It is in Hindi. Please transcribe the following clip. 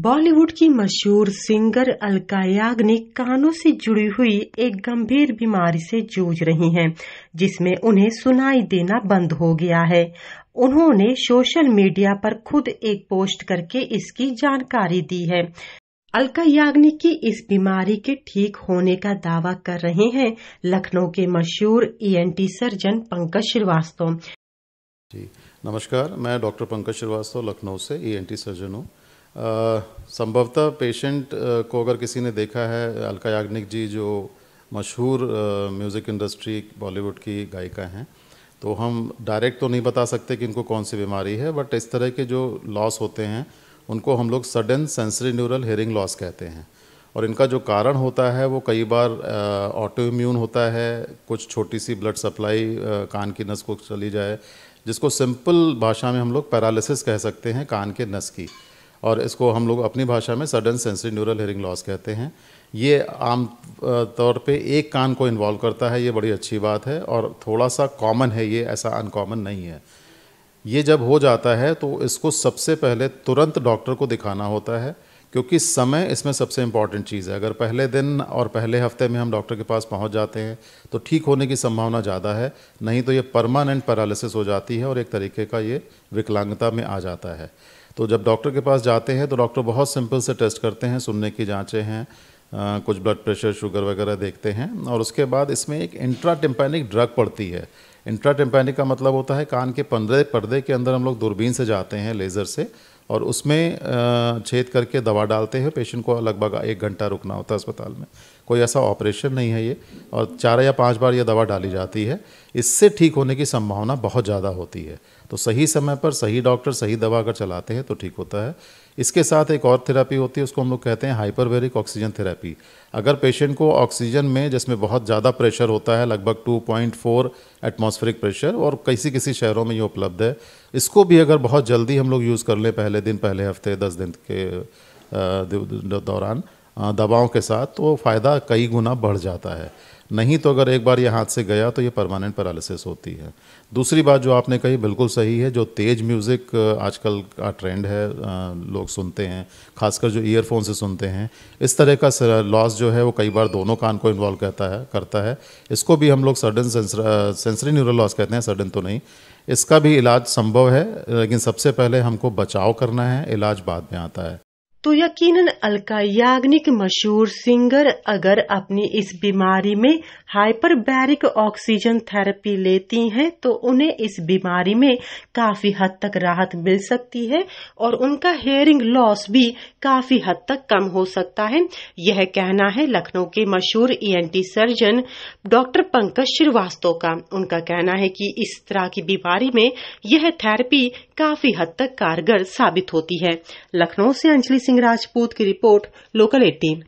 बॉलीवुड की मशहूर सिंगर अलका याग्निक कानों से जुड़ी हुई एक गंभीर बीमारी से जूझ रही हैं, जिसमें उन्हें सुनाई देना बंद हो गया है उन्होंने सोशल मीडिया पर खुद एक पोस्ट करके इसकी जानकारी दी है अलका याग्निक की इस बीमारी के ठीक होने का दावा कर रहे हैं लखनऊ के मशहूर ENT e surgeon Pankaj Srivastava ji नमस्कार मैं डॉक्टर पंकज श्रीवास्तव लखनऊ से ईएनटी e सर्जन हूँ संभवतः पेशेंट को अगर किसी ने देखा है अलका याग्निक जी जो मशहूर म्यूज़िक इंडस्ट्री बॉलीवुड की गायिका हैं तो हम डायरेक्ट तो नहीं बता सकते कि इनको कौन सी बीमारी है बट इस तरह के जो लॉस होते हैं उनको हम लोग sudden sensory neural hearing loss कहते हैं और इनका जो कारण होता है वो कई बार ऑटो इम्यून होता है कुछ छोटी सी ब्लड सप्लाई कान की नस को चली जाए जिसको सिंपल भाषा में हम लोग पैरालिसिस कह सकते हैं कान के नस की और इसको हम लोग अपनी भाषा में sudden sensory neural hearing loss कहते हैं ये आम तौर पे एक कान को इन्वॉल्व करता है ये बड़ी अच्छी बात है और थोड़ा सा कॉमन है ये ऐसा अनकॉमन नहीं है ये जब हो जाता है तो इसको सबसे पहले तुरंत डॉक्टर को दिखाना होता है क्योंकि समय इसमें सबसे इम्पॉर्टेंट चीज़ है अगर पहले दिन और पहले हफ्ते में हम डॉक्टर के पास पहुंच जाते हैं तो ठीक होने की संभावना ज़्यादा है नहीं तो ये परमानेंट पैरालिसिस हो जाती है और एक तरीके का ये विकलांगता में आ जाता है तो जब डॉक्टर के पास जाते हैं तो डॉक्टर बहुत सिंपल से टेस्ट करते हैं सुनने की जाँचें हैं आ, कुछ ब्लड प्रेशर शुगर वगैरह देखते हैं और उसके बाद इसमें एक इंट्रा टिम्पैनिक ड्रग पड़ती है इंट्रा टिम्पैनिक का मतलब होता है कान के पंद्रह पर्दे के अंदर हम लोग दूरबीन से जाते हैं लेज़र से और उसमें छेद करके दवा डालते हैं पेशेंट को लगभग एक घंटा रुकना होता है अस्पताल में कोई ऐसा ऑपरेशन नहीं है ये और चार या पाँच बार ये दवा डाली जाती है इससे ठीक होने की संभावना बहुत ज़्यादा होती है तो सही समय पर सही डॉक्टर सही दवा अगर चलाते हैं तो ठीक होता है इसके साथ एक और थेरेपी होती है उसको हम लोग कहते हैं हाइपरवेरिक ऑक्सीजन थेरेपी अगर पेशेंट को ऑक्सीजन में जिसमें बहुत ज़्यादा प्रेशर होता है लगभग 2.4 एटमोस्फेरिक प्रेशर और किसी किसी शहरों में ये उपलब्ध है इसको भी अगर बहुत जल्दी हम लोग यूज़ कर लें पहले दिन पहले हफ्ते दस दिन के दौरान दबाव के साथ तो फ़ायदा कई गुना बढ़ जाता है नहीं तो अगर एक बार ये हाथ से गया तो ये परमानेंट पैरालिसिस होती है दूसरी बात जो आपने कही बिल्कुल सही है जो तेज़ म्यूज़िक आजकल का ट्रेंड है लोग सुनते हैं खासकर जो ईयरफोन से सुनते हैं इस तरह का लॉस जो है वो कई बार दोनों कान को इन्वॉल्व करता है करता है इसको भी हम लोग सडन सेंसरी न्यूरल लॉस कहते हैं सडन तो नहीं इसका भी इलाज संभव है लेकिन सबसे पहले हमको बचाव करना है इलाज बाद में आता है तो यकीनन अलका याग्निक मशहूर सिंगर अगर अपनी इस बीमारी में हाइपरबैरिक ऑक्सीजन थेरेपी लेती हैं तो उन्हें इस बीमारी में काफी हद तक राहत मिल सकती है और उनका हेयरिंग लॉस भी काफी हद तक कम हो सकता है यह कहना है लखनऊ के मशहूर ENT e surgeon doctor Pankaj Srivastava का उनका कहना है कि इस तरह की बीमारी में यह थेरेपी काफी हद तक कारगर साबित होती है लखनऊ से अंजलि सिंह राजपूत की रिपोर्ट लोकल एटीन